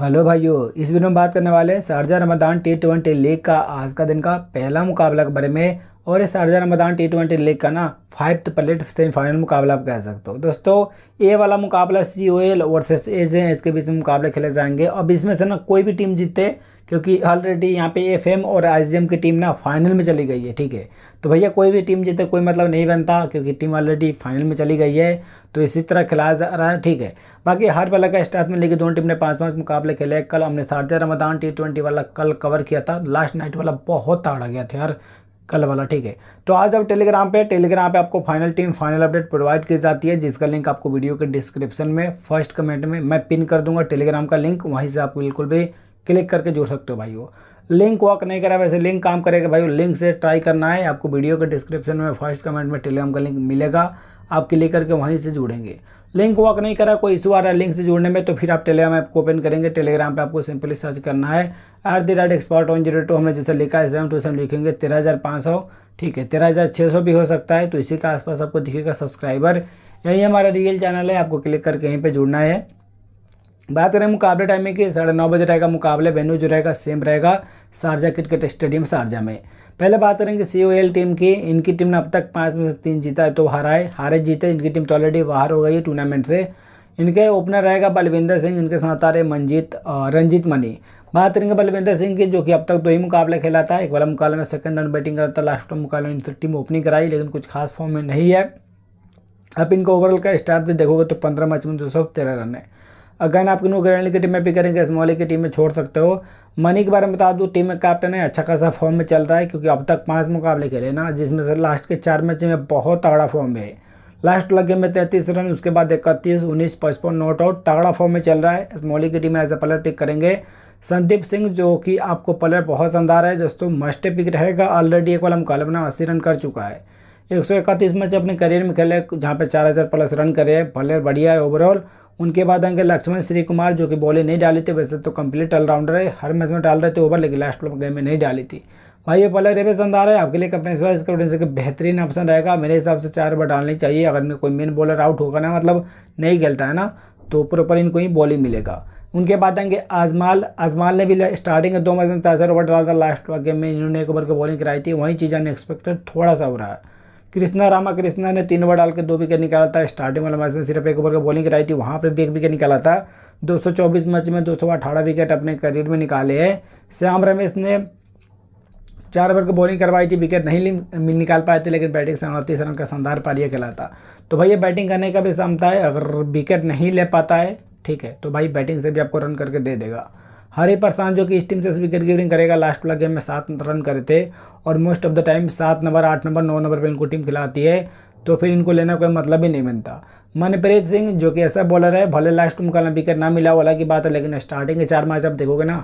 hello भाइयों इस video में बात करने वाले हैं Sharjah Ramadan T twenty league का आज का दिन का पहला मुकाबला के बारे में और ये शारजा मैदान टी ट्वेंटी लीग का ना फाइव प्लेट सेमीफाइनल मुकाबला आप कह सकते हो दोस्तों ए वाला मुकाबला सी ओ एल वर्सेस ए जे इसके बीच में मुकाबले खेले जाएंगे अब इसमें से ना कोई भी टीम जीते क्योंकि ऑलरेडी यहाँ पे एफ एम और आई जी की टीम ना फाइनल में चली गई है ठीक है तो भैया कोई भी टीम जीते कोई मतलब नहीं बनता क्योंकि टीम ऑलरेडी फाइनल में चली गई है तो इसी तरह खिलाया जा रहा है ठीक है बाकी हर वाला का स्टार्ट में लेकिन दोनों टीम ने पाँच पाँच मुकाबले खेले कल हमने शारजा रमदान टी ट्वेंटी वाला कल कवर किया था लास्ट नाइट वाला बहुत ताड़ा गया था यार कल वाला ठीक है तो आज अब टेलीग्राम पे टेलीग्राम पे आपको final team final update provide की जाती है जिसका लिंक आपको वीडियो के डिस्क्रिप्शन में फर्स्ट कमेंट में मैं पिन कर दूंगा टेलीग्राम का लिंक वहीं से आप बिल्कुल भी क्लिक करके जुड़ सकते हो भाई वो लिंक वॉक नहीं करा वैसे लिंक काम करेगा भाई लिंक से ट्राई करना है आपको वीडियो के डिस्क्रिप्शन में फर्स्ट कमेंट में टेलीग्राम का लिंक मिलेगा आप क्लिक करके वहीं से जुड़ेंगे लिंक वॉक नहीं करा कोई इशू आ रहा है लिंक से जुड़ने में तो फिर आप टेलीग्राम ऐप को ओपन करेंगे टेलीग्राम पे आपको सिंपली सर्च करना है at the rate expert one zero two हमने जैसे लिखा है सेवन टू सेवन लिखेंगे तेरह हज़ार पाँच सौ ठीक है तेरह हज़ार छः सौ भी हो सकता है तो इसी के आसपास आपको दिखेगा सब्सक्राइबर यही हमारा रियल चैनल है आपको क्लिक करके यहीं पर जुड़ना है बात करें मुकाबले टाइमिंग की साढ़े नौ बजे रहेगा मुकाबले वेन्यू जो रहेगा सेम रहेगा शारजा क्रिकेट स्टेडियम शारजा में पहले बात करेंगे सी ओ एल टीम की इनकी टीम ने अब तक पाँच में से तीन जीता है तो हारा है हारे जीते इनकी टीम तो ऑलरेडी बाहर हो गई है टूर्नामेंट से इनके ओपनर रहेगा बलविंदर सिंह इनके साथ आ रहे मनजीत रंजीत मनी बात करेंगे बलविंदर सिंह की जो कि अब तक दो ही मुकाबले खेला था एक वाला मुकाबले में सेकंड रन बैटिंग करा था लास्ट मुकाबले में टीम ओपनिंग कराई लेकिन कुछ खास फॉर्म में नहीं है अब इनका ओवरऑल का स्टार्ट भी देखोगे तो पंद्रह मैच में दो सौ तेरह रन है अगैन आप किन्हों ग्रैंड की टीम में भी करेंगे स्मॉल की टीम में छोड़ सकते हो मनी के बारे में बता दूँ टीम में कैप्टन है अच्छा खासा फॉर्म में चल रहा है क्योंकि अब तक पाँच मुकाबले खेले ना जिसमें से लास्ट के चार मैच में बहुत तगड़ा फॉर्म है लास्ट लगे में तैंतीस रन उसके बाद इकतीस उन्नीस पचपन नॉट आउट तगड़ा फॉर्म में चल रहा है स्मॉली की टीम में एज ए प्लेयर पिक करेंगे संदीप सिंह जो कि आपको प्लेयर बहुत शानदार है दोस्तों मस्ट पिक रहेगा ऑलरेडी एक वाला मुकाबला अपना अस्सी रन कर चुका है एक सौ इकतीस मैच अपने करियर में खेले जहाँ पे चार हज़ार प्लस रन करे प्लेयर बढ़िया है ओवरऑल उनके बाद आएंगे लक्ष्मण श्री कुमार जो कि बॉलिंग नहीं डाली थी वैसे तो कंप्लीट ऑलराउंडर है हर मैच में डाल रहे थे ओवर लेकिन लास्ट गेम में नहीं डाली थी भाई ये पहले रेबे शानदार है आपके लिए कप्टन इस कैप्टन से बेहतरीन ऑप्शन रहेगा मेरे हिसाब से चार बार डालनी चाहिए अगर कोई मेन बॉलर आउट होगा ना मतलब नहीं खेलता है ना तो प्रॉपर इनको ही बॉलिंग मिलेगा उनके बाद आएंगे आजमाल आजमाल ने भी स्टार्टिंग में दो मैच में चार चार ओवर डाला था लास्ट गेम में इन्होंने एक ओवर की बॉलिंग कराई थी वही चीज़ अनएक्सपेक्टेड थोड़ा सा हो रहा है कृष्णा रामा कृष्णा ने तीन ओवर डाल के दो विकेट निकाला था स्टार्टिंग वाले मैच में सिर्फ एक ओवर का बॉलिंग कराई थी वहाँ पर भी एक विकेट निकाला था 224 मैच में दो विकेट अपने करियर में निकाले हैं श्याम रमेश ने चार ओवर की बॉलिंग करवाई थी विकेट नहीं निकाल पाए थे लेकिन बैटिंग से अड़तीस रन का शानदार पारी खेला था तो भाई ये बैटिंग करने का भी क्षमता है अगर विकेट नहीं ले पाता है ठीक है तो भाई बैटिंग से भी आपको रन करके दे देगा हरे प्रसाद जो कि इस टीम से विकेट गिरिंग करेगा लास्ट वाला गेम में सात रन करे थे और मोस्ट ऑफ द टाइम सात नंबर आठ नंबर नौ नंबर पर इनको टीम खिलाती है तो फिर इनको लेना कोई मतलब ही नहीं बनता मनप्रीत सिंह जो कि ऐसा बॉलर है भले लास्ट में कल विकेट ना मिला वाला की बात है लेकिन स्टार्टिंग के चार मैच आप देखोगे ना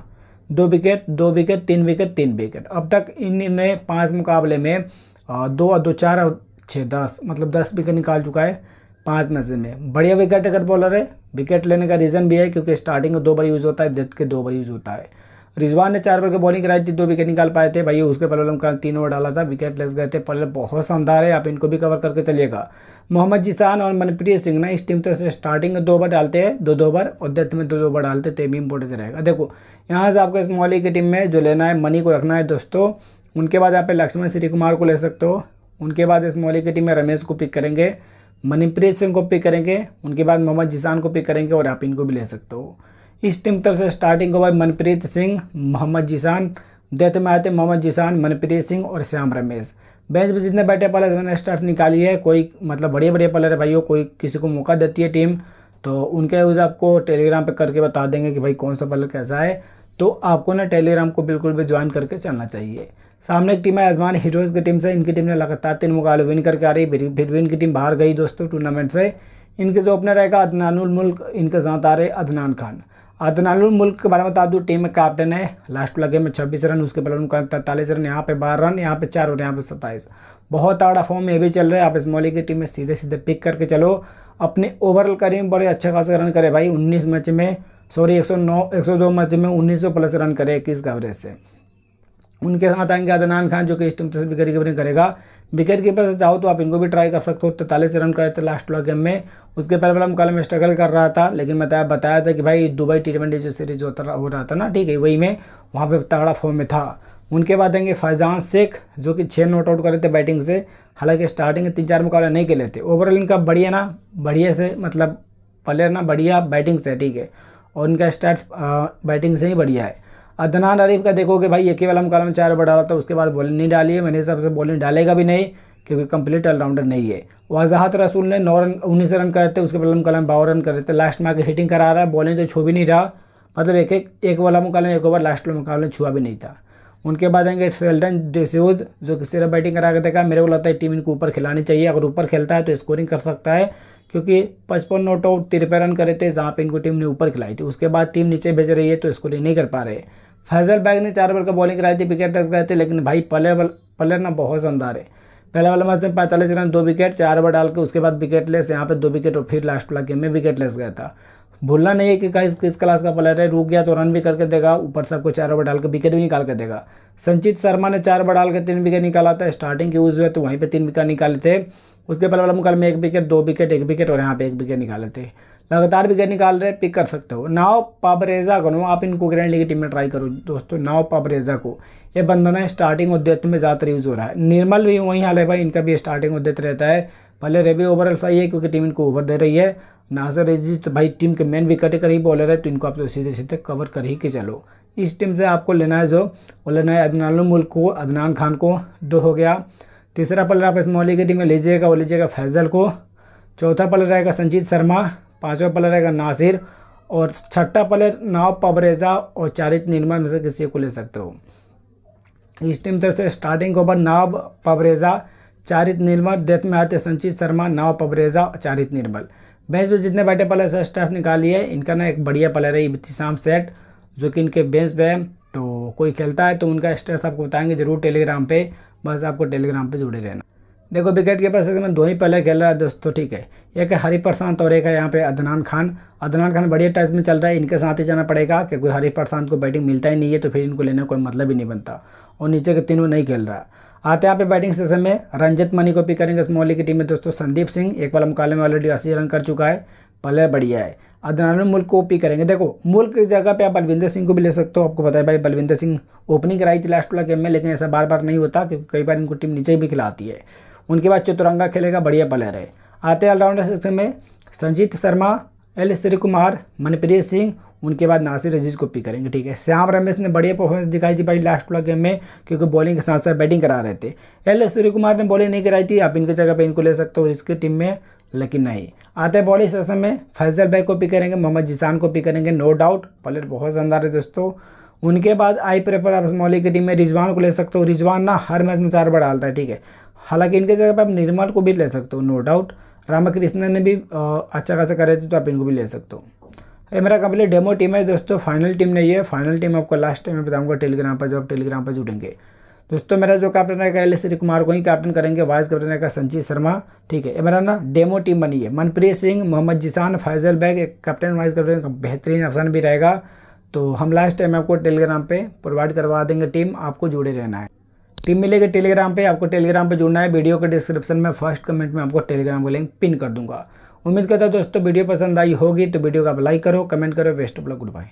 दो विकेट दो विकेट तीन विकेट तीन विकेट अब तक इन्होंने पाँच मुकाबले में दो और दो चार और छः दस मतलब दस विकेट निकाल चुका है पाँच मैच में बढ़िया विकेट अगर बॉलर है विकेट लेने का रीज़न भी है क्योंकि स्टार्टिंग में दो बार यूज़ होता है डेथ के दो बार यूज़ होता है रिजवान ने चार ओवर की बॉलिंग कराई थी दो विकेट निकाल पाए थे भाई उसके पहले का तीन ओवर डाला था विकेट लेस गए थे पहले बहुत शानदार है आप इनको भी कवर करके चलिएगा मोहम्मद जिसान और मनप्रीत सिंह ना इस टीम तो स्टार्टिंग में दो ओवर डालते हैं दो दो ओवर और डेथ में दो दो ओवर डालते तो भी इंपॉर्टेंस रहेगा देखो यहाँ से आपको इस मोहली की टीम में जो लेना है मनी को रखना है दोस्तों उनके बाद आप लक्ष्मण श्री कुमार को ले सकते हो उनके बाद इस मोहली की टीम में रमेश को पिक करेंगे मनप्रीत सिंह को पिक करेंगे उनके बाद मोहम्मद जिसान को पिक करेंगे और आप इनको भी ले सकते हो इस टीम तरफ से स्टार्टिंग होगा मनप्रीत सिंह मोहम्मद जिसान डेथ में आते मोहम्मद जिसान मनप्रीत सिंह और श्याम रमेश बेंच पर जितने बैठे पलर मैंने स्टार्ट निकाली है कोई मतलब बढ़िया बढ़िया पलर है हो कोई किसी को मौका देती है टीम तो उनके यूज़ आपको टेलीग्राम पे करके बता देंगे कि भाई कौन सा पलर कैसा है तो आपको ना टेलीग्राम को बिल्कुल भी ज्वाइन करके चलना चाहिए सामने एक टीम है अजमान हीरोज की टीम से इनकी टीम ने लगातार तीन मुकाबले विन करके आ रही है फिर भी इनकी टीम बाहर गई दोस्तों टूर्नामेंट से इनके जो ओपनर रहेगा अदनानुल मुल्क इनके साथ आ रहे अदनान खान अदनानुल मुल्क के बारे में बता दूँ टीम में कैप्टन है लास्ट वाला गेम में छब्बीस रन उसके बदले उनका तैतालीस रन यहाँ पे बारह रन यहाँ पे चार और यहाँ पे सत्ताईस बहुत तगड़ा फॉर्म ये भी चल रहा है आप इस मौली की टीम में सीधे सीधे पिक करके चलो अपने ओवरऑल करें में बड़े अच्छे खासा रन करे भाई उन्नीस मैच में सॉरी एक सौ मैच में उन्नीस प्लस रन करे इक्कीस का एवरेज से उनके साथ आएंगे अदनान खान जो कि इस टीम से विकेट कीपिंग करेगा विकेट कीपर से चाहो तो आप इनको भी ट्राई कर सकते हो तैतालीस रन करे थे लास्ट वाला गेम में उसके पहले हम कल में स्ट्रगल कर रहा था लेकिन मैं बताया था कि भाई दुबई टी ट्वेंटी जो सीरीज होता हो रहा था ना ठीक है वही में वहाँ पर तगड़ा फॉर्म में था उनके बाद आएंगे फैजान शेख जो कि छः नोट आउट करे थे बैटिंग से हालांकि स्टार्टिंग तीन चार मुकाबले नहीं खेले थे ओवरऑल इनका बढ़िया ना बढ़िया से मतलब प्लेयर ना बढ़िया बैटिंग से ठीक है और इनका स्टार्ट बैटिंग से ही बढ़िया है अदनान अरीफ का देखोगे भाई ये केवल हम कलम चार पर डाला था तो उसके बाद बॉलिंग नहीं डाली है मेरे हिसाब से बॉलिंग डालेगा भी नहीं क्योंकि कंप्लीट ऑलराउंडर नहीं है वजाहत रसूल ने नौ रन उन्नीस रन करते उसके बाद कलम बावन रन थे लास्ट में आकर हिटिंग करा रहा है बॉलिंग तो छू भी नहीं रहा मतलब एक एक एक वाला मुकाबले एक ओवर लास्ट वाला मुकाबले छुआ भी नहीं था उनके बाद आएंगे सेल्डन डिसोज जो कि सिर्फ बैटिंग करा के देखा मेरे को लगता है टीम इनको ऊपर खिलानी चाहिए अगर ऊपर खेलता है तो स्कोरिंग कर सकता है क्योंकि पचपन नोट आउट तिरपे रन करे थे जहाँ पे इनको टीम ने ऊपर खिलाई थी उसके बाद टीम नीचे भेज रही है तो स्कोरिंग नहीं कर पा रहे फैजल बैग ने चार ओवर का बॉलिंग कराई थी विकेट रस गए थे लेकिन भाई पले बल पलर ना बहुत शानदार है पहले वाला मैच में पैंतालीस रन दो विकेट चार ओवर डाल के उसके बाद विकेट लेस यहाँ पे दो विकेट और फिर लास्ट वाला गेम में विकेट लेस गया था भूलना नहीं है कि किस किस क्लास का प्लेयर है रुक गया तो रन भी करके देगा ऊपर सबको चार ओवर डाल के विकेट भी निकाल के देगा संचित शर्मा ने चार ओवर डाल के तीन विकेट निकाला था स्टार्टिंग के यूज हुए तो वहीं पर तीन विकेट निकाले थे उसके पहले वाला मुकाबले में एक विकेट दो विकेट एक विकेट और यहाँ पे एक विकेट निकाल लेते हैं लगातार विकेट निकाल रहे पिक कर सकते हो नाव पाबरेजा को आप इनको ग्रैंड लीग की टीम में ट्राई करो दोस्तों नाव पाबरेजा को ये बंदा ना स्टार्टिंग उद्यत में ज़्यादातर यूज़ हो रहा है निर्मल भी वही हाल है भाई इनका भी स्टार्टिंग उद्यत रहता है भले रेबी ओवरऑल सही है क्योंकि टीम इनको ओवर दे रही है नाजर रेजिस तो भाई टीम के मेन विकेट कर ही बॉलर है तो इनको आप तो सीधे सीधे कवर कर ही के चलो इस टीम से आपको लेना है जो वो लेना है अदनान मुल्क को अदनान खान को दो हो गया तीसरा प्लेयर आप स्मॉल की टीम में लीजिएगा वो लीजिएगा फैजल को चौथा प्लेयर रहेगा संजीत शर्मा पाँचवा प्लेयर रहेगा नासिर और छठा प्लेयर नाव पबरेजा और चारित निर्मल में से किसी को ले सकते हो इस टीम तरफ से starting over Nav Pabreja Charith Nirmal death में आते संचित शर्मा नाव पबरेजा और चारित निर्मल बेंच पर जितने बैठे प्लेयर से स्टाफ निकालिए इनका ना एक बढ़िया प्लेयर है इब्तिसाम सेट जो कि इनके बेंच पे है तो कोई खेलता है तो उनका स्टेटस आपको बताएंगे जरूर टेलीग्राम पे बस आपको टेलीग्राम पर जुड़े रहना देखो विकेट कीपर तो मैं दो ही पहले खेल रहा है दोस्तों ठीक है एक है हरी प्रशांत और एक है यहाँ पे अदनान खान अदनान खान बढ़िया टच में चल रहा है इनके साथ ही जाना पड़ेगा कि कोई हरी प्रशांत को बैटिंग मिलता ही नहीं है तो फिर इनको लेने का कोई मतलब ही नहीं बनता और नीचे के तीनों नहीं खेल रहा आते यहाँ पे बैटिंग सेशन में रंजित मनी को पिक करेंगे इस मोहल्ले की टीम में दोस्तों संदीप सिंह एक वाला मुकाबले में ऑलरेडी अस्सी रन कर चुका है प्लेयर बढ़िया है अदनान मुल्क को ओपी करेंगे देखो मुल्क की जगह पे आप बलविंदर सिंह को भी ले सकते हो आपको पता है भाई बलविंदर सिंह ओपनिंग कराई थी लास्ट वाला गेम में लेकिन ऐसा बार बार नहीं होता क्योंकि कई बार इनको टीम नीचे भी खिलाती है उनके बाद चतुरंगा खेलेगा बढ़िया प्लेयर है आते ऑलराउंडर सेक्शन में संजीत शर्मा एल श्री कुमार मनप्रीत सिंह उनके बाद नासिर अजीज़ को पिक करेंगे ठीक है श्याम रमेश ने बढ़िया परफॉर्मेंस दिखाई थी भाई लास्ट वाला गेम में क्योंकि बॉलिंग के साथ साथ बैटिंग करा रहे थे एल सूर्य कुमार ने बॉलिंग नहीं कराई थी आप इनके जगह पर इनको ले सकते हो इसकी टीम में लेकिन नहीं आते बॉलिंग सेशन में फैजल भाई को पिक करेंगे मोहम्मद जिसान को पिक करेंगे नो डाउट प्लेयर बहुत शानदार है दोस्तों उनके बाद आई प्रेफर आप मौली की टीम में रिजवान को ले सकते हो रिजवान ना हर मैच में चार बार डालता है ठीक है हालांकि इनके जगह पर आप निर्मल को भी ले सकते हो नो डाउट रामकृष्णन ने भी अच्छा खासा करे थे तो आप इनको भी ले सकते हो ये मेरा कंप्लीट डेमो टीम है दोस्तों फाइनल टीम नहीं है फाइनल टीम आपको लास्ट टाइम में बताऊंगा टेलीग्राम पर जो आप टेलीग्राम पर जुड़ेंगे दोस्तों मेरा जो कैप्टन रहेगा एल श्री कुमार को ही कैप्टन करेंगे वाइस कैप्टन रहेगा संजय शर्मा ठीक है मेरा ना डेमो टीम बनी है मनप्रीत सिंह मोहम्मद जिसान फैजल बैग एक कैप्टन वाइस कैप्टन का बेहतरीन ऑप्शन भी रहेगा तो हम लास्ट टाइम आपको टेलीग्राम पर प्रोवाइड करवा देंगे टीम आपको जुड़े रहना है टीम मिलेगी टेलीग्राम पर आपको टेलीग्राम पर जुड़ना है वीडियो के डिस्क्रिप्शन में फर्स्ट कमेंट में आपको टेलीग्राम का लिंक पिन कर दूंगा उम्मीद करता हूँ दोस्तों वीडियो पसंद आई होगी तो वीडियो को आप लाइक करो कमेंट करो best of luck good bye